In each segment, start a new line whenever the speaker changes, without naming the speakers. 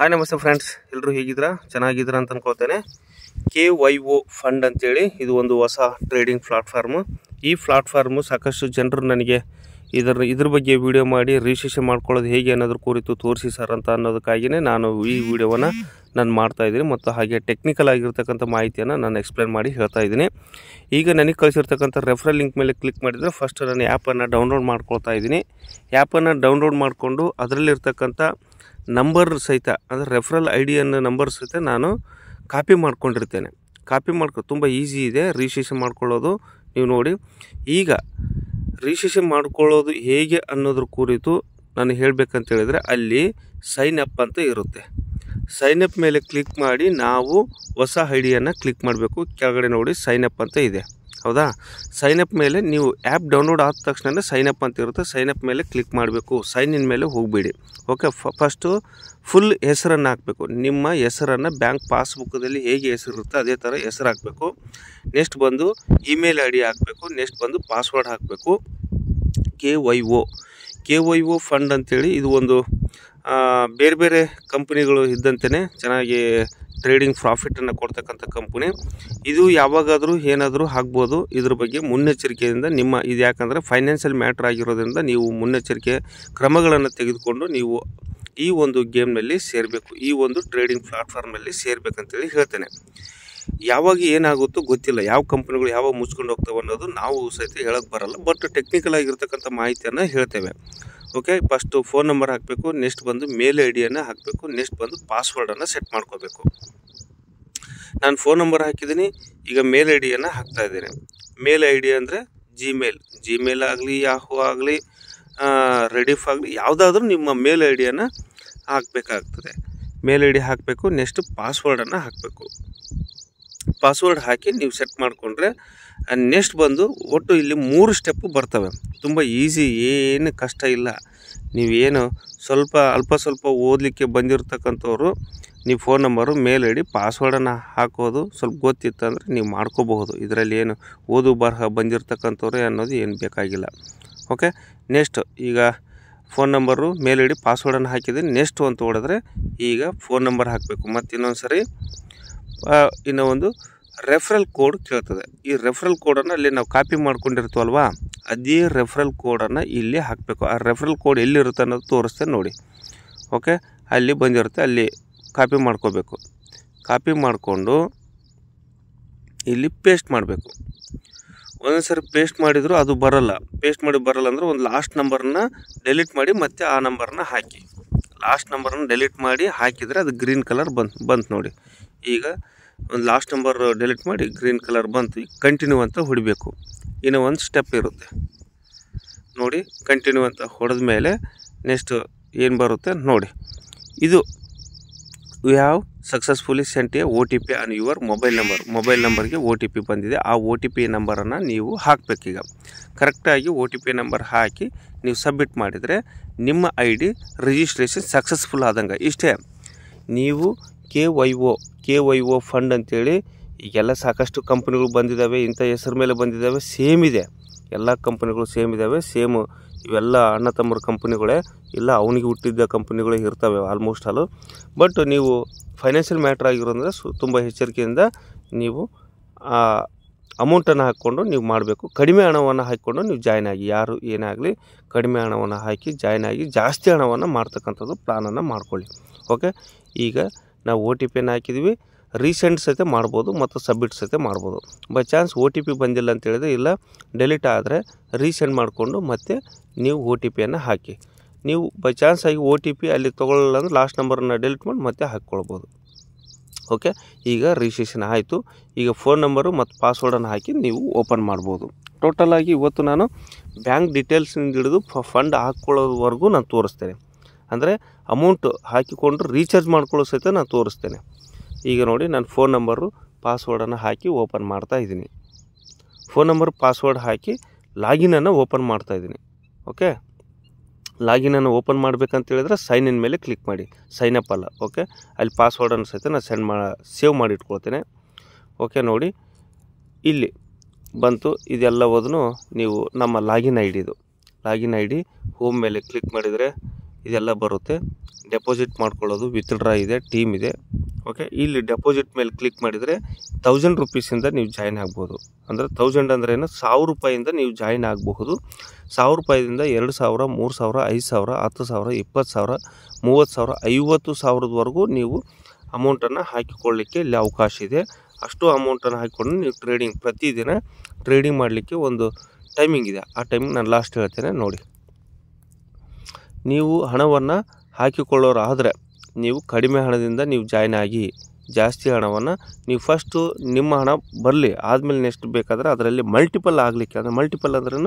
hi ನಮಸ್ತೆ friends ಎಲ್ಲರೂ ಹೇಗಿದ್ದೀರಾ ಚೆನ್ನಾಗಿದ್ದೀರಾ ಅಂತ ಅನ್ಕೊಳ್ತೇನೆ ಕೆ ವೈ ಒ ಫಂಡ್ ಅಂತೇಳಿ ಇದು ಒಂದು ಹೊಸ ಟ್ರೇಡಿಂಗ್ ಪ್ಲಾಟ್ಫಾರ್ಮು ಈ ಪ್ಲಾಟ್ಫಾರ್ಮು ಸಾಕಷ್ಟು ಜನರು ನನಗೆ ಇದರ ಇದ್ರ ಬಗ್ಗೆ ವಿಡಿಯೋ ಮಾಡಿ ರಿಜಿಸ್ಟ್ರೇಷನ್ ಮಾಡ್ಕೊಳ್ಳೋದು ಹೇಗೆ ಅನ್ನೋದ್ರ ಕುರಿತು ತೋರಿಸಿ ಸರ್ ಅಂತ ಅನ್ನೋದಕ್ಕಾಗಿಯೇ ನಾನು ಈ ವಿಡಿಯೋವನ್ನು ನಾನು ಮಾಡ್ತಾಯಿದ್ದೀನಿ ಮತ್ತು ಹಾಗೆ ಟೆಕ್ನಿಕಲ್ ಆಗಿರ್ತಕ್ಕಂಥ ಮಾಹಿತಿಯನ್ನು ನಾನು ಎಕ್ಸ್ಪ್ಲೇನ್ ಮಾಡಿ ಹೇಳ್ತಾ ಇದ್ದೀನಿ ಈಗ ನನಗೆ ಕಳಿಸಿರ್ತಕ್ಕಂಥ ರೆಫರಲ್ ಲಿಂಕ್ ಮೇಲೆ ಕ್ಲಿಕ್ ಮಾಡಿದರೆ ಫಸ್ಟ್ ನಾನು ಆ್ಯಪನ್ನು ಡೌನ್ಲೋಡ್ ಮಾಡ್ಕೊಳ್ತಾ ಇದ್ದೀನಿ ಆ್ಯಪನ್ನು ಡೌನ್ಲೋಡ್ ಮಾಡಿಕೊಂಡು ಅದರಲ್ಲಿರ್ತಕ್ಕಂಥ ನಂಬರ್ ಸಹಿತ ಅಂದರೆ ರೆಫರಲ್ ಐ ಡಿ ಅನ್ನೋ ನಂಬರ್ ಸಹಿತ ನಾನು ಕಾಪಿ ಮಾಡ್ಕೊಂಡಿರ್ತೇನೆ ಕಾಪಿ ಮಾಡ್ಕೊ ತುಂಬ ಈಸಿ ಇದೆ ರಿಜಿಸ್ಟ್ರೇಷನ್ ಮಾಡ್ಕೊಳ್ಳೋದು ನೀವು ನೋಡಿ ಈಗ ರಿಜಿಸ್ಟ್ರೇಷನ್ ಮಾಡ್ಕೊಳ್ಳೋದು ಹೇಗೆ ಅನ್ನೋದ್ರ ಕುರಿತು ನಾನು ಹೇಳಬೇಕಂತೇಳಿದರೆ ಅಲ್ಲಿ ಸೈನ್ ಅಪ್ ಅಂತ ಇರುತ್ತೆ ಸೈನ್ ಅಪ್ ಮೇಲೆ ಕ್ಲಿಕ್ ಮಾಡಿ ನಾವು ಹೊಸ ಡಿಯನ್ನು ಕ್ಲಿಕ್ ಮಾಡಬೇಕು ಕೆಳಗಡೆ ನೋಡಿ ಸೈನ್ ಅಪ್ ಅಂತ ಇದೆ ಹೌದಾ ಸೈನ್ ಅಪ್ ಮೇಲೆ ನೀವು ಆ್ಯಪ್ ಡೌನ್ಲೋಡ್ ಆದ ತಕ್ಷಣ ಸೈನ್ ಅಪ್ ಅಂತ ಇರುತ್ತೆ ಸೈನ್ ಅಪ್ ಮೇಲೆ ಕ್ಲಿಕ್ ಮಾಡಬೇಕು ಸೈನ್ ಇನ್ ಮೇಲೆ ಹೋಗಬೇಡಿ ಓಕೆ ಫಸ್ಟು ಫುಲ್ ಹೆಸರನ್ನು ಹಾಕಬೇಕು ನಿಮ್ಮ ಹೆಸರನ್ನು ಬ್ಯಾಂಕ್ ಪಾಸ್ಬುಕ್ದಲ್ಲಿ ಹೇಗೆ ಹೆಸರು ಇರುತ್ತೋ ಅದೇ ಥರ ಹೆಸರು ಹಾಕಬೇಕು ನೆಕ್ಸ್ಟ್ ಬಂದು ಇಮೇಲ್ ಐ ಡಿ ಹಾಕಬೇಕು ನೆಕ್ಸ್ಟ್ ಬಂದು ಪಾಸ್ವರ್ಡ್ ಹಾಕಬೇಕು K Y O K Y O fund ಅಂತೇಳಿ ಇದು ಒಂದು ಬೇರೆ ಬೇರೆ ಕಂಪ್ನಿಗಳು ಇದ್ದಂತೆಯೇ ಚೆನ್ನಾಗಿ ಟ್ರೇಡಿಂಗ್ ಪ್ರಾಫಿಟನ್ನು ಕೊಡ್ತಕ್ಕಂಥ ಕಂಪ್ನಿ ಇದು ಯಾವಾಗಾದರೂ ಏನಾದರೂ ಆಗ್ಬೋದು ಇದ್ರ ಬಗ್ಗೆ ಮುನ್ನೆಚ್ಚರಿಕೆಯಿಂದ ನಿಮ್ಮ ಇದು ಯಾಕಂದರೆ ಫೈನಾನ್ಷಿಯಲ್ ಮ್ಯಾಟ್ರ್ ಆಗಿರೋದ್ರಿಂದ ನೀವು ಮುನ್ನೆಚ್ಚರಿಕೆ ಕ್ರಮಗಳನ್ನು ತೆಗೆದುಕೊಂಡು ನೀವು ಈ ಒಂದು ಗೇಮ್ನಲ್ಲಿ ಸೇರಬೇಕು ಈ ಒಂದು ಟ್ರೇಡಿಂಗ್ ಪ್ಲಾಟ್ಫಾರ್ಮಲ್ಲಿ ಸೇರಬೇಕಂತೇಳಿ ಹೇಳ್ತೇನೆ ಯಾವಾಗ ಏನಾಗುತ್ತೋ ಗೊತ್ತಿಲ್ಲ ಯಾವ ಕಂಪ್ನಿಗಳು ಯಾವಾಗ ಮುಚ್ಕೊಂಡು ಹೋಗ್ತವೆ ಅನ್ನೋದು ನಾವು ಸಹಿತ ಹೇಳಕ್ಕೆ ಬರಲ್ಲ ಬಟ್ ಟೆಕ್ನಿಕಲ್ ಆಗಿರ್ತಕ್ಕಂಥ ಮಾಹಿತಿಯನ್ನು ಹೇಳ್ತೇವೆ ಓಕೆ ಫಸ್ಟು ಫೋನ್ ನಂಬರ್ ಹಾಕಬೇಕು ನೆಕ್ಸ್ಟ್ ಬಂದು ಮೇಲ್ ಐ ಹಾಕಬೇಕು ನೆಕ್ಸ್ಟ್ ಬಂದು ಪಾಸ್ವರ್ಡನ್ನು ಸೆಟ್ ಮಾಡ್ಕೋಬೇಕು ನಾನು ಫೋನ್ ನಂಬರ್ ಹಾಕಿದ್ದೀನಿ ಈಗ ಮೇಲ್ ಐ ಡಿಯನ್ನು ಹಾಕ್ತಾ ಇದ್ದೀನಿ ಮೇಲ್ ಐ ಡಿ ಅಂದರೆ ಜಿಮೇಲ್ ಜಿಮೇಲ್ ಆಗಲಿ ಯಾಹೋ ಆಗಲಿ ರೆಡಿಫ್ ಆಗಲಿ ಯಾವುದಾದ್ರೂ ನಿಮ್ಮ ಮೇಲ್ ಐ ಡಿಯನ್ನು ಹಾಕಬೇಕಾಗ್ತದೆ ಮೇಲ್ ಐ ಡಿ ಹಾಕಬೇಕು ನೆಕ್ಸ್ಟ್ ಪಾಸ್ವರ್ಡನ್ನು ಹಾಕಬೇಕು ಪಾಸ್ವರ್ಡ್ ಹಾಕಿ ನೀವು ಸೆಟ್ ಮಾಡಿಕೊಂಡ್ರೆ ನೆಕ್ಸ್ಟ್ ಬಂದು ಒಟ್ಟು ಇಲ್ಲಿ ಮೂರು ಸ್ಟೆಪ್ಪು ಬರ್ತವೆ ತುಂಬ ಈಸಿ ಏನು ಕಷ್ಟ ಇಲ್ಲ ನೀವೇನು ಸ್ವಲ್ಪ ಅಲ್ಪ ಸ್ವಲ್ಪ ಓದಲಿಕ್ಕೆ ಬಂದಿರತಕ್ಕಂಥವ್ರು ನೀವು ಫೋನ್ ನಂಬರು ಮೇಲ್ ಐಡಿ ಪಾಸ್ವರ್ಡನ್ನು ಹಾಕೋದು ಸ್ವಲ್ಪ ಗೊತ್ತಿತ್ತಂದರೆ ನೀವು ಮಾಡ್ಕೋಬಹುದು ಇದರಲ್ಲಿ ಏನು ಓದು ಬರಹ ಬಂದಿರತಕ್ಕಂಥವ್ರೆ ಅನ್ನೋದು ಏನು ಬೇಕಾಗಿಲ್ಲ ಓಕೆ ನೆಕ್ಸ್ಟ್ ಈಗ ಫೋನ್ ನಂಬರು ಮೇಲ್ ಐಡಿ ಪಾಸ್ವರ್ಡನ್ನು ಹಾಕಿದ್ದೀನಿ ನೆಕ್ಸ್ಟ್ ಅಂತ ಹೊಡೆದ್ರೆ ಈಗ ಫೋನ್ ನಂಬರ್ ಹಾಕಬೇಕು ಮತ್ತು ಇನ್ನೊಂದು ಸರಿ ಇನ್ನು ಒಂದು ರೆಫ್ರಲ್ ಕೋಡ್ ಕೇಳ್ತದೆ ಈ ರೆಫ್ರಲ್ ಕೋಡನ್ನು ಅಲ್ಲಿ ನಾವು ಕಾಪಿ ಮಾಡ್ಕೊಂಡಿರ್ತೀವಲ್ವಾ ಅದೇ ರೆಫ್ರಲ್ ಕೋಡನ್ನು ಇಲ್ಲಿ ಹಾಕಬೇಕು ಆ ರೆಫ್ರಲ್ ಕೋಡ್ ಎಲ್ಲಿರುತ್ತೆ ಅನ್ನೋದು ತೋರಿಸ್ತೇನೆ ನೋಡಿ ಓಕೆ ಅಲ್ಲಿ ಬಂದಿರುತ್ತೆ ಅಲ್ಲಿ ಕಾಪಿ ಮಾಡ್ಕೋಬೇಕು ಕಾಪಿ ಮಾಡಿಕೊಂಡು ಇಲ್ಲಿ ಪೇಸ್ಟ್ ಮಾಡಬೇಕು ಒಂದೊಂದು ಸರಿ ಪೇಸ್ಟ್ ಮಾಡಿದರೂ ಅದು ಬರಲ್ಲ ಪೇಸ್ಟ್ ಮಾಡಿ ಬರಲ್ಲ ಅಂದರೆ ಒಂದು ಲಾಸ್ಟ್ ನಂಬರನ್ನ ಡೆಲೀಟ್ ಮಾಡಿ ಮತ್ತೆ ಆ ನಂಬರನ್ನ ಹಾಕಿ ಲಾಸ್ಟ್ ನಂಬರನ್ನ ಡೆಲೀಟ್ ಮಾಡಿ ಹಾಕಿದರೆ ಅದು ಗ್ರೀನ್ ಕಲರ್ ಬಂತು ಬಂತು ನೋಡಿ ಈಗ ಒಂದು ಲಾಸ್ಟ್ ನಂಬರ್ ಡಿಲೀಟ್ ಮಾಡಿ ಗ್ರೀನ್ ಕಲರ್ ಬಂತು ಈಗ ಕಂಟಿನ್ಯೂ ಅಂತ ಹೊಡಿಬೇಕು ಇನ್ನು ಒಂದು ಸ್ಟೆಪ್ ಇರುತ್ತೆ ನೋಡಿ ಕಂಟಿನ್ಯೂ ಅಂತ ಹೊಡೆದ ಮೇಲೆ ನೆಕ್ಸ್ಟ್ ಏನು ಬರುತ್ತೆ ನೋಡಿ ಇದು we have successfully sent a O T P on your mobile number mobile ನಂಬರ್ಗೆ ಒ ಟಿ ಪಿ ಬಂದಿದೆ ಆ ಒ ಟಿ ಪಿ ನಂಬರನ್ನು ನೀವು ಹಾಕಬೇಕೀಗ ಕರೆಕ್ಟಾಗಿ ಒ ಟಿ ಪಿ ನಂಬರ್ ಹಾಕಿ ನೀವು ಸಬ್ಮಿಟ್ ಮಾಡಿದರೆ ನಿಮ್ಮ ಐ ಡಿ ರಿಜಿಸ್ಟ್ರೇಷನ್ ಸಕ್ಸಸ್ಫುಲ್ ಆದಂಗೆ ಇಷ್ಟೇ ನೀವು K Y O K Y O fund ಅಂತೇಳಿ ಈಗೆಲ್ಲ ಸಾಕಷ್ಟು ಕಂಪ್ನಿಗಳು ಬಂದಿದ್ದಾವೆ ಇಂಥ ಹೆಸರು ಮೇಲೆ ಬಂದಿದ್ದಾವೆ ಸೇಮ್ ಇದೆ ಎಲ್ಲ ಕಂಪ್ನಿಗಳು ಸೇಮ್ ಇದ್ದಾವೆ ಸೇಮ್ ಇವೆಲ್ಲ ಅಣ್ಣ ತಮ್ಮರ ಕಂಪ್ನಿಗಳೇ ಇಲ್ಲ ಅವನಿಗೆ ಹುಟ್ಟಿದ್ದ ಕಂಪ್ನಿಗಳೇ ಇರ್ತವೆ ಆಲ್ಮೋಸ್ಟ್ ಆಲು ಬಟ್ ನೀವು ಫೈನಾನ್ಷಿಯಲ್ ಮ್ಯಾಟ್ರ್ ಆಗಿರೋದ್ರೆ ಸು ತುಂಬ ಎಚ್ಚರಿಕೆಯಿಂದ ನೀವು ಅಮೌಂಟನ್ನು ಹಾಕ್ಕೊಂಡು ನೀವು ಮಾಡಬೇಕು ಕಡಿಮೆ ಹಣವನ್ನು ಹಾಕಿಕೊಂಡು ನೀವು ಜಾಯ್ನ್ ಆಗಿ ಯಾರು ಏನಾಗಲಿ ಕಡಿಮೆ ಹಣವನ್ನು ಹಾಕಿ ಜಾಯ್ನ್ ಆಗಿ ಜಾಸ್ತಿ ಹಣವನ್ನು ಮಾಡ್ತಕ್ಕಂಥದ್ದು ಪ್ಲಾನನ್ನು ಮಾಡ್ಕೊಳ್ಳಿ ಓಕೆ ಈಗ ನಾವು ಓ ಟಿ ಪಿಯನ್ನು ಹಾಕಿದ್ವಿ ರೀಸೆಂಟ್ ಸಹಿತ ಮಾಡ್ಬೋದು ಮತ್ತು ಸಬ್ಮಿಟ್ ಸಹಿತ ಮಾಡ್ಬೋದು by chance O T P ಬಂದಿಲ್ಲ ಅಂತೇಳಿದ್ರೆ ಇಲ್ಲ ಡೆಲೀಟ್ ಆದರೆ ರೀಸೆಂಡ್ ಮಾಡಿಕೊಂಡು ಮತ್ತೆ ನೀವು ಓ ಟಿ ಪಿಯನ್ನು ಹಾಕಿ ನೀವು ಬೈ ಚಾನ್ಸ್ ಆಗಿ ಓ ಟಿ ಪಿ ಅಲ್ಲಿ ತೊಗೊಳ್ಳಲ್ಲ ಅಂದರೆ ಲಾಸ್ಟ್ ನಂಬರನ್ನ ಡೆಲಿಟ್ ಮಾಡಿ ಮತ್ತೆ ಹಾಕ್ಕೊಳ್ಬೋದು ಓಕೆ ಈಗ ರಿಜಿಸ್ಟ್ರೇಷನ್ ಆಯಿತು ಈಗ ಫೋನ್ ನಂಬರು ಮತ್ತು ಪಾಸ್ವರ್ಡನ್ನು ಹಾಕಿ ನೀವು ಓಪನ್ ಮಾಡ್ಬೋದು ಟೋಟಲಾಗಿ ಇವತ್ತು ನಾನು ಬ್ಯಾಂಕ್ ಡೀಟೇಲ್ಸ್ನಿಂದ ಹಿಡಿದು ಫಂಡ್ ಹಾಕ್ಕೊಳ್ಳೋವರೆಗೂ ನಾನು ತೋರಿಸ್ತೇನೆ ಅಂದರೆ ಅಮೌಂಟ್ ಹಾಕಿಕೊಂಡು ರೀಚಾರ್ಜ್ ಮಾಡ್ಕೊಳ್ಳೋ ಸಹಿತ ನಾನು ತೋರಿಸ್ತೇನೆ ಈಗ ನೋಡಿ ನಾನು ಫೋನ್ ನಂಬರು ಪಾಸ್ವರ್ಡನ್ನು ಹಾಕಿ ಓಪನ್ ಮಾಡ್ತಾ ಇದ್ದೀನಿ ಫೋನ್ ನಂಬರ್ ಪಾಸ್ವರ್ಡ್ ಹಾಕಿ ಲಾಗಿನನ್ನು ಓಪನ್ ಮಾಡ್ತಾ ಇದ್ದೀನಿ ಓಕೆ ಲಾಗಿನನ್ನು ಓಪನ್ ಮಾಡಬೇಕಂತೇಳಿದ್ರೆ ಹೇಳಿದ್ರೆ ಸೈನ್ ಇನ್ ಮೇಲೆ ಕ್ಲಿಕ್ ಮಾಡಿ ಸೈನ್ ಅಪ್ ಅಲ್ಲ ಓಕೆ ಅಲ್ಲಿ ಪಾಸ್ವರ್ಡನ್ನು ಸಹಿತ ನಾನು ಸೆಂಡ್ ಮಾ ಸೇವ್ ಮಾಡಿ ಇಟ್ಕೊಳ್ತೇನೆ ಓಕೆ ನೋಡಿ ಇಲ್ಲಿ ಬಂತು ಇದೆಲ್ಲವುದನ್ನು ನೀವು ನಮ್ಮ ಲಾಗಿನ್ ಐ ಡಿದು ಲಾಗಿನ್ ಐ ಡಿ ಹೋಮ್ ಮೇಲೆ ಕ್ಲಿಕ್ ಮಾಡಿದರೆ ಇದೆಲ್ಲ ಬರುತ್ತೆ ಡೆಪಾಸಿಟ್ ಮಾಡ್ಕೊಳ್ಳೋದು ವಿತ್ಡ್ರಾ ಇದೆ ಟೀಮ್ ಇದೆ ಓಕೆ ಇಲ್ಲಿ ಡೆಪಾಸಿಟ್ ಮೇಲೆ ಕ್ಲಿಕ್ ಮಾಡಿದರೆ ತೌಸಂಡ್ ರುಪೀಸಿಂದ ನೀವು ಜಾಯ್ನ್ ಆಗ್ಬೋದು ಅಂದರೆ ತೌಸಂಡ್ ಅಂದ್ರೆ ಏನು ಸಾವಿರ ರೂಪಾಯಿಂದ ನೀವು ಜಾಯ್ನ್ ಆಗಬಹುದು ಸಾವಿರ ರೂಪಾಯಿಂದ ಎರಡು ಸಾವಿರ ಮೂರು ಸಾವಿರ ಐದು ಸಾವಿರ ಹತ್ತು ಸಾವಿರ ಇಪ್ಪತ್ತು ಸಾವಿರ ಮೂವತ್ತು ಸಾವಿರ ಐವತ್ತು ಸಾವಿರದವರೆಗೂ ನೀವು ಅಮೌಂಟನ್ನು ಹಾಕಿಕೊಳ್ಳಲಿಕ್ಕೆ ಇಲ್ಲಿ ಅವಕಾಶ ಇದೆ ಅಷ್ಟು ಅಮೌಂಟನ್ನು ಹಾಕಿಕೊಂಡು ನೀವು ಟ್ರೇಡಿಂಗ್ ಪ್ರತಿದಿನ ಟ್ರೇಡಿಂಗ್ ಮಾಡಲಿಕ್ಕೆ ಒಂದು ಟೈಮಿಂಗ್ ಇದೆ ಆ ಟೈಮಿಂಗ್ ನಾನು ಲಾಸ್ಟ್ ಹೇಳ್ತೇನೆ ನೋಡಿ ನೀವು ಹಣವನ್ನು ಹಾಕಿಕೊಳ್ಳೋರಾದರೆ ನೀವು ಕಡಿಮೆ ಹಣದಿಂದ ನೀವು ಜಾಯ್ನ್ ಆಗಿ ಜಾಸ್ತಿ ಹಣವನ್ನು ನೀವು ಫಸ್ಟು ನಿಮ್ಮ ಹಣ ಬರಲಿ ಆದಮೇಲೆ ನೆಕ್ಸ್ಟ್ ಬೇಕಾದರೆ ಅದರಲ್ಲಿ ಮಲ್ಟಿಪಲ್ ಆಗಲಿಕ್ಕೆ ಅಂದರೆ ಮಲ್ಟಿಪಲ್ ಅಂದ್ರೂ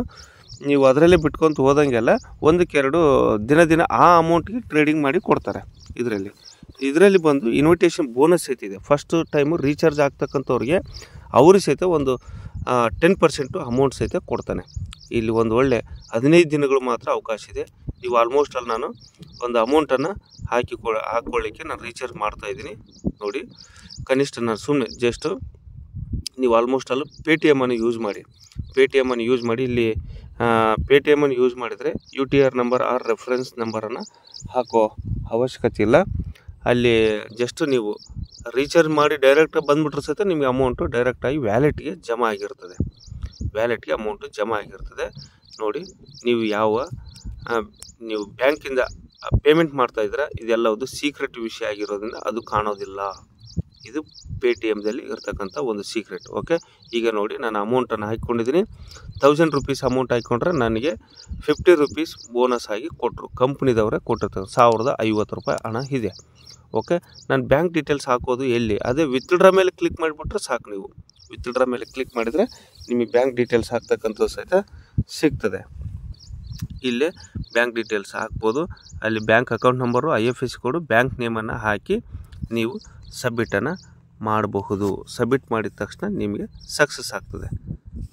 ನೀವು ಅದರಲ್ಲೇ ಬಿಟ್ಕೊಂತ ಹೋದಂಗೆಲ್ಲ ಒಂದಕ್ಕೆರಡು ದಿನ ದಿನ ಆ ಅಮೌಂಟ್ಗೆ ಟ್ರೇಡಿಂಗ್ ಮಾಡಿ ಕೊಡ್ತಾರೆ ಇದರಲ್ಲಿ ಇದರಲ್ಲಿ ಬಂದು ಇನ್ವಿಟೇಷನ್ ಬೋನಸ್ ಸಹಿತ ಇದೆ ಫಸ್ಟು ಟೈಮು ರೀಚಾರ್ಜ್ ಆಗ್ತಕ್ಕಂಥವ್ರಿಗೆ ಅವರು ಸಹಿತ ಒಂದು ಟೆನ್ ಪರ್ಸೆಂಟು ಅಮೌಂಟ್ ಸಹಿತ ಕೊಡ್ತಾನೆ ಇಲ್ಲಿ ಒಂದು ಒಳ್ಳೆ ಹದಿನೈದು ದಿನಗಳು ಮಾತ್ರ ಅವಕಾಶ ಇದೆ ನೀವು ಆಲ್ಮೋಸ್ಟ್ ಅಲ್ಲಿ ನಾನು ಒಂದು ಅಮೌಂಟನ್ನು ಹಾಕಿಕೊ ಹಾಕ್ಕೊಳ್ಳಿಕ್ಕೆ ನಾನು ರೀಚಾರ್ಜ್ ಮಾಡ್ತಾಯಿದ್ದೀನಿ ನೋಡಿ ಕನಿಷ್ಠ ನಾನು ಸುಮ್ಮನೆ ಜಸ್ಟು ನೀವು ಆಲ್ಮೋಸ್ಟ್ ಅಲ್ಲಿ ಪೇ ಟಿ ಎಮನ್ನು ಯೂಸ್ ಮಾಡಿ ಪೇ ಟಿ ಎಮನ್ನು ಯೂಸ್ ಮಾಡಿ ಇಲ್ಲಿ ಪೇ ಟಿ ಎಮನ್ನು ಯೂಸ್ ಮಾಡಿದರೆ U T R number R reference ನಂಬರನ್ನು ಹಾಕೋ ಅವಶ್ಯಕತೆ ಇಲ್ಲ ಅಲ್ಲಿ ಜಸ್ಟ್ ನೀವು ರೀಚಾರ್ಜ್ ಮಾಡಿ ಡೈರೆಕ್ಟಾಗಿ ಬಂದುಬಿಟ್ರೆ ಸಹಿತ ನಿಮಗೆ ಅಮೌಂಟು ಡೈರೆಕ್ಟಾಗಿ ವ್ಯಾಲೆಟ್ಗೆ ಜಮಾ ಆಗಿರ್ತದೆ ವ್ಯಾಲೆಟ್ಗೆ ಅಮೌಂಟು ಜಮಾ ಆಗಿರ್ತದೆ ನೋಡಿ ನೀವು ಯಾವ ನೀವು ಬ್ಯಾಂಕಿಂದ ಪೇಮೆಂಟ್ ಇದೆಲ್ಲ ಒಂದು ಸೀಕ್ರೆಟ್ ವಿಷಯ ಆಗಿರೋದ್ರಿಂದ ಅದು ಕಾಣೋದಿಲ್ಲ ಇದು ಪೇ ಟಿ ಎಮ್ದಲ್ಲಿ ಇರ್ತಕ್ಕಂಥ ಒಂದು ಸೀಕ್ರೆಟ್ ಓಕೆ ಈಗ ನೋಡಿ ನಾನು ಅಮೌಂಟನ್ನು ಹಾಕ್ಕೊಂಡಿದ್ದೀನಿ ತೌಸಂಡ್ ರುಪೀಸ್ ಅಮೌಂಟ್ ಹಾಕ್ಕೊಂಡ್ರೆ ನನಗೆ ಫಿಫ್ಟಿ ರುಪೀಸ್ ಬೋನಸ್ ಆಗಿ ಕೊಟ್ಟರು ಕಂಪ್ನಿದವರೇ ಕೊಟ್ಟಿರ್ತಾರೆ ಸಾವಿರದ ಐವತ್ತು ರೂಪಾಯಿ ಹಣ ಇದೆ ಓಕೆ ನಾನು ಬ್ಯಾಂಕ್ ಡೀಟೇಲ್ಸ್ ಹಾಕೋದು ಎಲ್ಲಿ ಅದೇ ವಿತ್ಡ್ರಾ ಮೇಲೆ ಕ್ಲಿಕ್ ಮಾಡಿಬಿಟ್ರೆ ಸಾಕು ನೀವು ವಿತ್ಡ್ರಾ ಮೇಲೆ ಕ್ಲಿಕ್ ಮಾಡಿದರೆ ನಿಮಗೆ ಬ್ಯಾಂಕ್ ಡೀಟೇಲ್ಸ್ ಹಾಕ್ತಕ್ಕಂಥದ್ದು ಸಹಿತ ಸಿಗ್ತದೆ ಇಲ್ಲೇ ಬ್ಯಾಂಕ್ ಡೀಟೇಲ್ಸ್ ಹಾಕ್ಬೋದು ಅಲ್ಲಿ bank account number I F S code bank ನೇಮನ್ನು ಹಾಕಿ ನೀವು ಸಬ್ಮಿಟನ್ನು ಮಾಡಬಹುದು ಸಬ್ಮಿಟ್ ಮಾಡಿದ ತಕ್ಷಣ ನಿಮಗೆ ಸಕ್ಸಸ್ ಆಗ್ತದೆ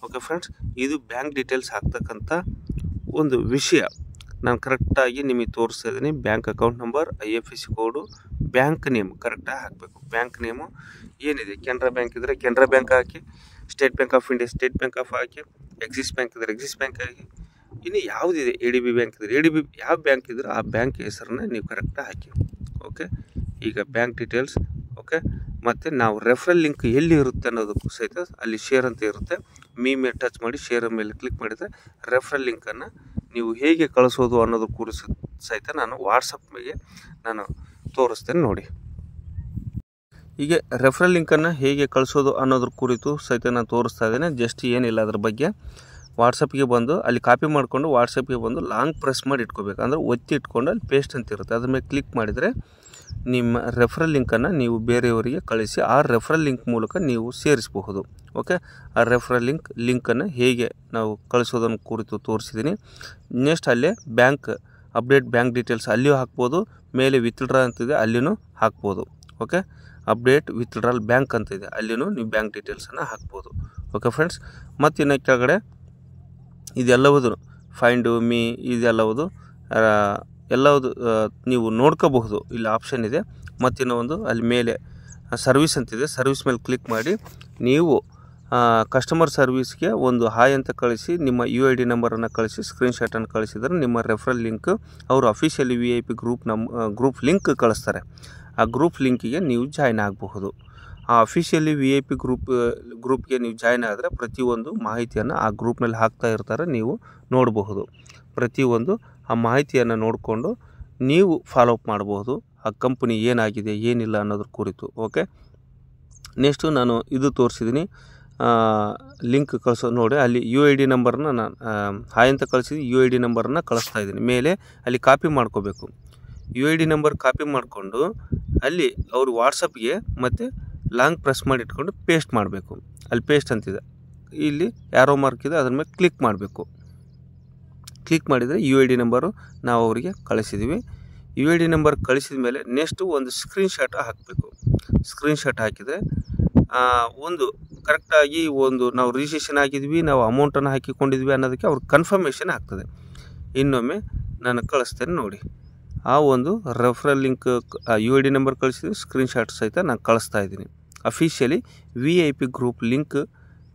ಓಕೆ ಫ್ರೆಂಡ್ಸ್ ಇದು ಬ್ಯಾಂಕ್ ಡೀಟೇಲ್ಸ್ ಹಾಕ್ತಕ್ಕಂಥ ಒಂದು ವಿಷಯ ನಾನು ಕರೆಕ್ಟಾಗಿ ನಿಮಗೆ ತೋರಿಸ್ತಾ ಇದ್ದೀನಿ bank account number I F S code bank name ಕರೆಕ್ಟಾಗಿ ಹಾಕಬೇಕು ಬ್ಯಾಂಕ್ ನೇಮು ಏನಿದೆ ಕೆನರಾ ಬ್ಯಾಂಕ್ ಇದ್ದರೆ ಕೆನರಾ ಬ್ಯಾಂಕ್ ಹಾಕಿ State Bank of India State Bank of ಹಾಕಿ ಎಕ್ಸಿಸ್ ಬ್ಯಾಂಕ್ ಇದ್ದರೆ ಎಕ್ಸಿಸ್ ಬ್ಯಾಂಕ್ ಹಾಕಿ ಇನ್ನು ಯಾವುದಿದೆ ಎ ಡಿ ಬಿ ಬ್ಯಾಂಕ್ ಇದ್ದರೆ ಎ ಡಿ ಬಿ ಯಾವ ಬ್ಯಾಂಕ್ ಇದ್ದರೆ ಆ ಬ್ಯಾಂಕ್ ಹೆಸರನ್ನ ನೀವು ಕರೆಕ್ಟಾಗಿ ಹಾಕಿ ಓಕೆ ಈಗ ಬ್ಯಾಂಕ್ ಡೀಟೇಲ್ಸ್ ಓಕೆ ಮತ್ತು ನಾವು ರೆಫ್ರಲ್ ಲಿಂಕ್ ಎಲ್ಲಿ ಇರುತ್ತೆ ಅನ್ನೋದಕ್ಕೂ ಸಹಿತ ಅಲ್ಲಿ ಶೇರ್ ಅಂತ ಇರುತ್ತೆ ಮೀ ಮೇಲೆ ಟಚ್ ಮಾಡಿ ಶೇರ್ ಮೇಲೆ ಕ್ಲಿಕ್ ಮಾಡಿದರೆ ರೆಫ್ರಲ್ ಲಿಂಕನ್ನು ನೀವು ಹೇಗೆ ಕಳಿಸೋದು ಅನ್ನೋದು ಕುರಿಸ ಸಹಿತ ನಾನು ವಾಟ್ಸಪ್ ಮೇಲೆ ನಾನು ತೋರಿಸ್ತೇನೆ ನೋಡಿ ಹೀಗೆ ರೆಫ್ರಲ್ ಲಿಂಕನ್ನು ಹೇಗೆ ಕಳಿಸೋದು ಅನ್ನೋದ್ರ ಕುರಿತು ಸಹಿತ ನಾನು ತೋರಿಸ್ತಾ ಇದ್ದೇನೆ ಜಸ್ಟ್ ಏನಿಲ್ಲ ಅದ್ರ ಬಗ್ಗೆ ವಾಟ್ಸಪ್ಗೆ ಬಂದು ಅಲ್ಲಿ ಕಾಪಿ ಮಾಡಿಕೊಂಡು ವಾಟ್ಸಪ್ಗೆ ಬಂದು ಲಾಂಗ್ ಪ್ರೆಸ್ ಮಾಡಿ ಇಟ್ಕೋಬೇಕು ಅಂದರೆ ಒತ್ತಿ ಇಟ್ಕೊಂಡು ಅಲ್ಲಿ ಪೇಸ್ಟ್ ಅಂತ ಇರುತ್ತೆ ಅದ್ರ ಮೇಲೆ ಕ್ಲಿಕ್ ಮಾಡಿದರೆ ನಿಮ್ಮ ರೆಫ್ರಲ್ ಲಿಂಕನ್ನು ನೀವು ಬೇರೆಯವರಿಗೆ ಕಳಿಸಿ ಆ ರೆಫ್ರಲ್ ಲಿಂಕ್ ಮೂಲಕ ನೀವು ಸೇರಿಸಬಹುದು ಓಕೆ ಆ ರೆಫ್ರಲ್ ಲಿಂಕ್ ಲಿಂಕನ್ನು ಹೇಗೆ ನಾವು ಕಳಿಸೋದನ್ನು ಕುರಿತು ತೋರಿಸಿದ್ದೀನಿ ನೆಕ್ಸ್ಟ್ ಅಲ್ಲೇ ಬ್ಯಾಂಕ್ ಅಪ್ಡೇಟ್ ಬ್ಯಾಂಕ್ ಡೀಟೇಲ್ಸ್ ಅಲ್ಲಿಯೂ ಹಾಕ್ಬೋದು ಮೇಲೆ ವಿತ್ಡ್ರಾ ಅಂತಿದೆ ಅಲ್ಲಿಯೂ ಹಾಕ್ಬೋದು ಓಕೆ ಅಪ್ಡೇಟ್ ವಿತ್ಡ್ರಾಲ್ ಬ್ಯಾಂಕ್ ಅಂತಿದೆ ಅಲ್ಲಿಯೂ ನೀವು ಬ್ಯಾಂಕ್ ಡೀಟೇಲ್ಸನ್ನು ಹಾಕ್ಬೋದು ಓಕೆ ಫ್ರೆಂಡ್ಸ್ ಮತ್ತು ಇನ್ನು ಕೆಳಗಡೆ ಇದೆಲ್ಲವುದು ಫೈಂಡು ಮೀ ಇದೆಲ್ಲವುದು ಎಲ್ಲವುದು ನೀವು ನೋಡ್ಕೋಬಹುದು ಇಲ್ಲಿ ಆಪ್ಷನ್ ಇದೆ ಮತ್ತಿನ್ನ ಒಂದು ಅಲ್ಲಿ ಮೇಲೆ ಸರ್ವಿಸ್ ಅಂತಿದೆ ಸರ್ವಿಸ್ ಮೇಲೆ ಕ್ಲಿಕ್ ಮಾಡಿ ನೀವು ಕಸ್ಟಮರ್ ಸರ್ವಿಸ್ಗೆ ಒಂದು ಹಾಯ್ ಅಂತ ಕಳಿಸಿ ನಿಮ್ಮ ಯು ಐ ಡಿ ನಂಬರನ್ನು ಕಳಿಸಿ ಸ್ಕ್ರೀನ್ಶಾಟನ್ನು ಕಳಿಸಿದರೆ ನಿಮ್ಮ ರೆಫ್ರಲ್ ಲಿಂಕ್ ಅವರು officially V I P group ನಮ್ಮ ಗ್ರೂಪ್ ಲಿಂಕ್ ಕಳಿಸ್ತಾರೆ ಆ ಗ್ರೂಪ್ ಲಿಂಕಿಗೆ ನೀವು ಜಾಯ್ನ್ ಆಗಬಹುದು ಆ officially V I P group ಗ್ರೂಪ್ಗೆ ನೀವು ಜಾಯ್ನ್ ಆದರೆ ಪ್ರತಿಯೊಂದು ಮಾಹಿತಿಯನ್ನು ಆ ಗ್ರೂಪ್ನಲ್ಲಿ ಹಾಕ್ತಾ ಇರ್ತಾರೆ ನೀವು ನೋಡಬಹುದು ಪ್ರತಿಯೊಂದು ಆ ಮಾಹಿತಿಯನ್ನು ನೋಡಿಕೊಂಡು ನೀವು ಫಾಲೋ ಅಪ್ ಮಾಡ್ಬೋದು ಆ ಕಂಪ್ನಿ ಏನಾಗಿದೆ ಏನಿಲ್ಲ ಅನ್ನೋದ್ರ ಕುರಿತು ಓಕೆ ನೆಕ್ಸ್ಟು ನಾನು ಇದು ತೋರಿಸಿದ್ದೀನಿ ಲಿಂಕ್ ಕಳಿಸೋ ನೋಡಿ ಅಲ್ಲಿ ಯು ಐ ಡಿ ನಂಬರನ್ನ ನಾನು ಹಾಯ್ ಅಂತ ಕಳಿಸಿದ್ದೀನಿ ಯು ಐ ಡಿ ನಂಬರನ್ನ ಕಳಿಸ್ತಾ ಇದ್ದೀನಿ ಮೇಲೆ ಅಲ್ಲಿ ಕಾಪಿ ಮಾಡ್ಕೋಬೇಕು U I D number copy ಮಾಡಿಕೊಂಡು ಅಲ್ಲಿ ಅವರು ವಾಟ್ಸಪ್ಗೆ ಮತ್ತು ಲಾಂಗ್ ಪ್ರೆಸ್ ಮಾಡಿ ಇಟ್ಕೊಂಡು ಪೇಸ್ಟ್ ಮಾಡಬೇಕು ಅಲ್ಲಿ ಪೇಸ್ಟ್ ಅಂತಿದೆ ಇಲ್ಲಿ ಯಾರೋ ಮಾರ್ಕ್ ಇದೆ ಅದ್ರ ಮೇಲೆ ಕ್ಲಿಕ್ ಮಾಡಬೇಕು ಕ್ಲಿಕ್ ಮಾಡಿದರೆ ಯು ಐ ಡಿ ನಂಬರು ನಾವು ಅವರಿಗೆ ಕಳಿಸಿದ್ದೀವಿ ಯು ಐ ಡಿ ನಂಬರ್ ಕಳಿಸಿದ ಮೇಲೆ ನೆಕ್ಸ್ಟು ಒಂದು ಸ್ಕ್ರೀನ್ಶಾಟ್ ಹಾಕಬೇಕು ಸ್ಕ್ರೀನ್ಶಾಟ್ ಹಾಕಿದರೆ ಒಂದು ಕರೆಕ್ಟಾಗಿ ಒಂದು ನಾವು ರಿಜಿಸ್ಟ್ರೇಷನ್ ಆಗಿದ್ವಿ ನಾವು ಅಮೌಂಟನ್ನು ಹಾಕಿಕೊಂಡಿದ್ವಿ ಅನ್ನೋದಕ್ಕೆ ಅವ್ರ ಕನ್ಫರ್ಮೇಷನ್ ಆಗ್ತದೆ ಇನ್ನೊಮ್ಮೆ ನಾನು ಕಳಿಸ್ತೇನೆ ನೋಡಿ ಆ ಒಂದು referral link U I D number ಕಳಿಸಿದ್ವಿ ಸ್ಕ್ರೀನ್ಶಾಟ್ ಸಹಿತ ನಾನು ಕಳಿಸ್ತಾ ಇದ್ದೀನಿ officially V I P group link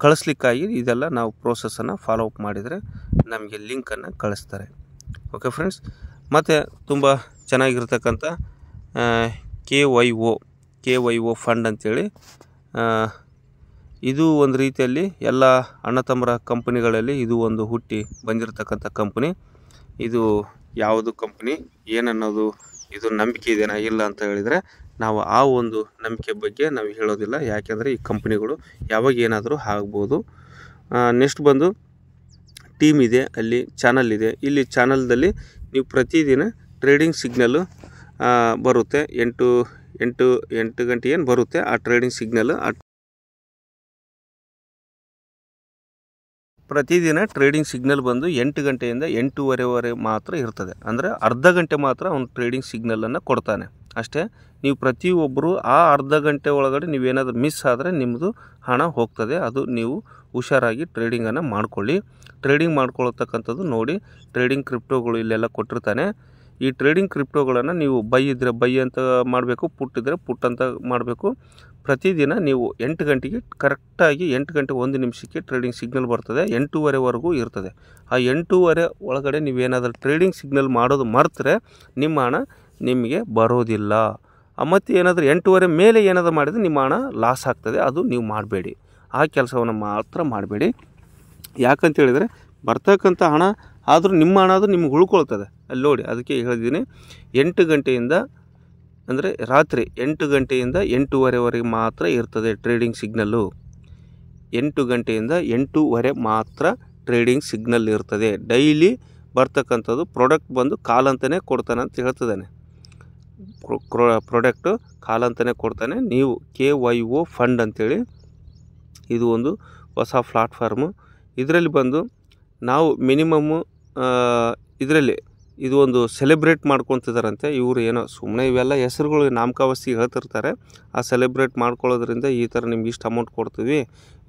ಕಳಿಸ್ಲಿಕ್ಕಾಗಿ ಇದೆಲ್ಲ ನಾವು ಪ್ರೋಸೆಸನ್ನು ಫಾಲೋ ಅಪ್ ಮಾಡಿದರೆ ನಮಗೆ ಲಿಂಕನ್ನು ಕಳಿಸ್ತಾರೆ ಓಕೆ ಫ್ರೆಂಡ್ಸ್ ಮತ್ತು ತುಂಬ ಚೆನ್ನಾಗಿರ್ತಕ್ಕಂಥ K Y O K Y O fund ಅಂಥೇಳಿ ಇದು ಒಂದು ರೀತಿಯಲ್ಲಿ ಎಲ್ಲ ಅಣ್ಣ ತಮ್ಮರ ಕಂಪ್ನಿಗಳಲ್ಲಿ ಇದು ಒಂದು ಹುಟ್ಟಿ ಬಂದಿರತಕ್ಕಂಥ ಕಂಪ್ನಿ ಇದು ಯಾವುದು ಕಂಪ್ನಿ ಏನನ್ನೋದು ಇದು ನಂಬಿಕೆ ಇದೆಯಾ ಇಲ್ಲ ಅಂತ ಹೇಳಿದರೆ ನಾವು ಆ ಒಂದು ನಂಬಿಕೆ ಬಗ್ಗೆ ನಾವು ಹೇಳೋದಿಲ್ಲ ಯಾಕೆಂದರೆ ಈ ಕಂಪ್ನಿಗಳು ಯಾವಾಗ ಏನಾದರೂ ಆಗ್ಬೋದು ನೆಕ್ಸ್ಟ್ ಬಂದು ಟೀಮ್ ಇದೆ ಅಲ್ಲಿ ಚಾನಲ್ ಇದೆ ಇಲ್ಲಿ ಚಾನಲ್ದಲ್ಲಿ ನೀವು ಪ್ರತಿದಿನ ಟ್ರೇಡಿಂಗ್ ಸಿಗ್ನಲ್ಲು ಬರುತ್ತೆ ಎಂಟು ಎಂಟು ಎಂಟು ಗಂಟೆ ಏನು ಬರುತ್ತೆ ಆ ಟ್ರೇಡಿಂಗ್ ಸಿಗ್ನಲ್ ಆ ಪ್ರತಿದಿನ ಟ್ರೇಡಿಂಗ್ ಸಿಗ್ನಲ್ ಬಂದು ಎಂಟು ಗಂಟೆಯಿಂದ ಎಂಟೂವರೆವರೆ ಮಾತ್ರ ಇರ್ತದೆ ಅಂದರೆ ಅರ್ಧ ಗಂಟೆ ಮಾತ್ರ ಅವ್ನು ಟ್ರೇಡಿಂಗ್ ಸಿಗ್ನಲನ್ನು ಕೊಡ್ತಾನೆ ಅಷ್ಟೇ ನೀವು ಪ್ರತಿಯೊಬ್ಬರು ಆ ಅರ್ಧ ಗಂಟೆ ಒಳಗಡೆ ನೀವೇನಾದರೂ ಮಿಸ್ ಆದರೆ ನಿಮ್ಮದು ಹಣ ಹೋಗ್ತದೆ ಅದು ನೀವು ಹುಷಾರಾಗಿ ಟ್ರೇಡಿಂಗನ್ನು ಮಾಡಿಕೊಳ್ಳಿ ಟ್ರೇಡಿಂಗ್ ಮಾಡ್ಕೊಳ್ತಕ್ಕಂಥದ್ದು ನೋಡಿ ಟ್ರೇಡಿಂಗ್ ಕ್ರಿಪ್ಟೋಗಳು ಇಲ್ಲೆಲ್ಲ ಕೊಟ್ಟಿರ್ತಾನೆ ಈ ಟ್ರೇಡಿಂಗ್ ಕ್ರಿಪ್ಟೋಗಳನ್ನು ನೀವು ಬೈ ಇದ್ದರೆ ಬೈ ಅಂತ ಮಾಡಬೇಕು ಪುಟ್ ಇದ್ದರೆ ಪುಟ್ ಅಂತ ಮಾಡಬೇಕು ಪ್ರತಿದಿನ ನೀವು ಎಂಟು ಗಂಟೆಗೆ ಕರೆಕ್ಟಾಗಿ ಎಂಟು ಗಂಟೆ ಒಂದು ನಿಮಿಷಕ್ಕೆ ಟ್ರೇಡಿಂಗ್ ಸಿಗ್ನಲ್ ಬರ್ತದೆ ಎಂಟೂವರೆವರೆಗೂ ಇರ್ತದೆ ಆ ಎಂಟೂವರೆ ಒಳಗಡೆ ನೀವೇನಾದರೂ ಟ್ರೇಡಿಂಗ್ ಸಿಗ್ನಲ್ ಮಾಡೋದು ಮರೆತರೆ ನಿಮ್ಮ ಹಣ ನಿಮಗೆ ಬರೋದಿಲ್ಲ ಮತ್ತು ಏನಾದರೂ ಎಂಟೂವರೆ ಮೇಲೆ ಏನಾದರೂ ಮಾಡಿದರೆ ನಿಮ್ಮ ಹಣ ಲಾಸ್ ಆಗ್ತದೆ ಅದು ನೀವು ಮಾಡಬೇಡಿ ಆ ಕೆಲಸವನ್ನು ಮಾತ್ರ ಮಾಡಬೇಡಿ ಯಾಕಂತೇಳಿದರೆ ಬರ್ತಕ್ಕಂಥ ಹಣ ಆದರೂ ನಿಮ್ಮ ಹಣ ನಿಮ್ಗೆ ಉಳ್ಕೊಳ್ತದೆ ಅಲ್ಲಿ ನೋಡಿ ಅದಕ್ಕೆ ಹೇಳಿದ್ದೀನಿ ಎಂಟು ಗಂಟೆಯಿಂದ ಅಂದರೆ ರಾತ್ರಿ ಎಂಟು ಗಂಟೆಯಿಂದ ಎಂಟೂವರೆವರೆಗೆ ಮಾತ್ರ ಇರ್ತದೆ ಟ್ರೇಡಿಂಗ್ ಸಿಗ್ನಲ್ಲು ಎಂಟು ಗಂಟೆಯಿಂದ ಎಂಟೂವರೆ ಮಾತ್ರ ಟ್ರೇಡಿಂಗ್ ಸಿಗ್ನಲ್ ಇರ್ತದೆ ಡೈಲಿ ಬರ್ತಕ್ಕಂಥದ್ದು ಪ್ರಾಡಕ್ಟ್ ಬಂದು ಕಾಲಂತಲೇ ಕೊಡ್ತಾನೆ ಅಂತ ಹೇಳ್ತಿದ್ದಾನೆ ಪ್ರಾಡಕ್ಟು ಕಾಲಂತಲೇ ಕೊಡ್ತಾನೆ ನೀವು ಕೆ ವೈ ಒ ಫಂಡ್ ಅಂತೇಳಿ ಇದು ಒಂದು ಹೊಸ ಪ್ಲಾಟ್ಫಾರ್ಮು ಇದರಲ್ಲಿ ಬಂದು ನಾವು ಮಿನಿಮಮ್ಮು ಇದರಲ್ಲಿ ಇದು ಒಂದು ಸೆಲೆಬ್ರೇಟ್ ಮಾಡ್ಕೊತಿದ್ದಾರಂತೆ ಇವರು ಏನೋ ಸುಮ್ಮನೆ ಇವೆಲ್ಲ ಹೆಸರುಗಳು ನಾಮಕಾವಸ್ತಿ ಹೇಳ್ತಿರ್ತಾರೆ ಆ ಸೆಲೆಬ್ರೇಟ್ ಮಾಡ್ಕೊಳ್ಳೋದ್ರಿಂದ ಈ ಥರ ನಿಮ್ಗೆ ಇಷ್ಟು ಅಮೌಂಟ್ ಕೊಡ್ತೀವಿ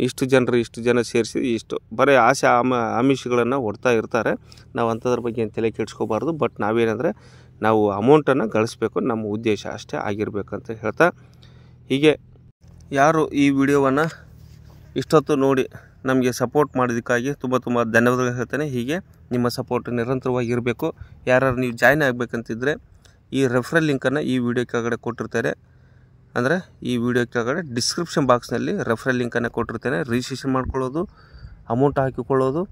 ಇಷ್ಟು ಜನರು ಇಷ್ಟು ಜನ ಸೇರಿಸಿ ಇಷ್ಟು ಬರೀ ಆಸೆ ಆಮ ಆಮಿಷಗಳನ್ನು ಹೊಡ್ತಾ ಇರ್ತಾರೆ ನಾವು ಅಂಥದ್ರ ಬಗ್ಗೆ ಏನು ತಲೆ ಕೆಡ್ಸ್ಕೋಬಾರ್ದು ಬಟ್ ನಾವೇನಂದರೆ ನಾವು ಅಮೌಂಟನ್ನು ಗಳಿಸ್ಬೇಕು ನಮ್ಮ ಉದ್ದೇಶ ಅಷ್ಟೇ ಆಗಿರಬೇಕಂತ ಹೇಳ್ತಾ ಹೀಗೆ ಯಾರು ಈ ವಿಡಿಯೋವನ್ನು ಇಷ್ಟೊತ್ತು ನೋಡಿ ನಮಗೆ ಸಪೋರ್ಟ್ ಮಾಡೋದಕ್ಕಾಗಿ ತುಂಬ ತುಂಬ ಧನ್ಯವಾದಗಳು ಹೇಳ್ತೇನೆ ಹೀಗೆ ನಿಮ್ಮ ಸಪೋರ್ಟ್ ನಿರಂತರವಾಗಿರಬೇಕು ಯಾರು ನೀವು ಜಾಯ್ನ್ ಆಗಬೇಕಂತಿದ್ದರೆ ಈ ರೆಫ್ರಲ್ ಲಿಂಕನ್ನು ಈ ವಿಡಿಯೋ ಕೆಳಗಡೆ ಕೊಟ್ಟಿರ್ತಾರೆ ಅಂದರೆ ಈ ವಿಡಿಯೋ ಕೆಳಗಡೆ ಡಿಸ್ಕ್ರಿಪ್ಷನ್ ಬಾಕ್ಸ್ನಲ್ಲಿ ರೆಫ್ರಲ್ ಲಿಂಕನ್ನು ಕೊಟ್ಟಿರ್ತೇನೆ ರಿಜಿಸ್ಟ್ರೇಷನ್ ಮಾಡ್ಕೊಳ್ಳೋದು ಅಮೌಂಟ್ ಹಾಕಿಕೊಳ್ಳೋದು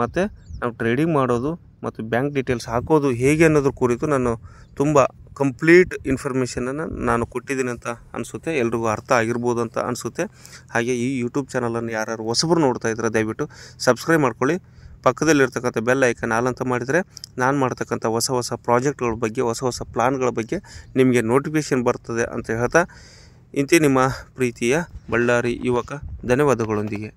ಮತ್ತು ನಾವು ಟ್ರೇಡಿಂಗ್ ಮಾಡೋದು ಮತ್ತು ಬ್ಯಾಂಕ್ ಡೀಟೇಲ್ಸ್ ಹಾಕೋದು ಹೇಗೆ ಅನ್ನೋದ್ರ ಕುರಿತು ನಾನು ತುಂಬ ಕಂಪ್ಲೀಟ್ ಇನ್ಫಾರ್ಮೇಷನನ್ನು ನಾನು ಕೊಟ್ಟಿದ್ದೀನಿ ಅಂತ ಅನಿಸುತ್ತೆ ಎಲ್ರಿಗೂ ಅರ್ಥ ಆಗಿರ್ಬೋದು ಅಂತ ಅನಿಸುತ್ತೆ ಹಾಗೆ ಈ ಯೂಟ್ಯೂಬ್ ಚಾನಲನ್ನು ಯಾರು ಹೊಸಬ್ರು ನೋಡ್ತಾ ಇದ್ದಾರೆ ದಯವಿಟ್ಟು ಸಬ್ಸ್ಕ್ರೈಬ್ ಮಾಡ್ಕೊಳ್ಳಿ ಪಕ್ಕದಲ್ಲಿರ್ತಕ್ಕಂಥ ಬೆಲ್ ಐಕನ್ ಹಾಲಂತ ಮಾಡಿದರೆ ನಾನು ಮಾಡ್ತಕ್ಕಂಥ ಹೊಸ ಹೊಸ ಪ್ರಾಜೆಕ್ಟ್ಗಳ ಬಗ್ಗೆ ಹೊಸ ಹೊಸ ಪ್ಲಾನ್ಗಳ ಬಗ್ಗೆ ನಿಮಗೆ ನೋಟಿಫಿಕೇಷನ್ ಬರ್ತದೆ ಅಂತ ಹೇಳ್ತಾ ಇಂತಿ ನಿಮ್ಮ ಪ್ರೀತಿಯ ಬಳ್ಳಾರಿ ಯುವಕ ಧನ್ಯವಾದಗಳೊಂದಿಗೆ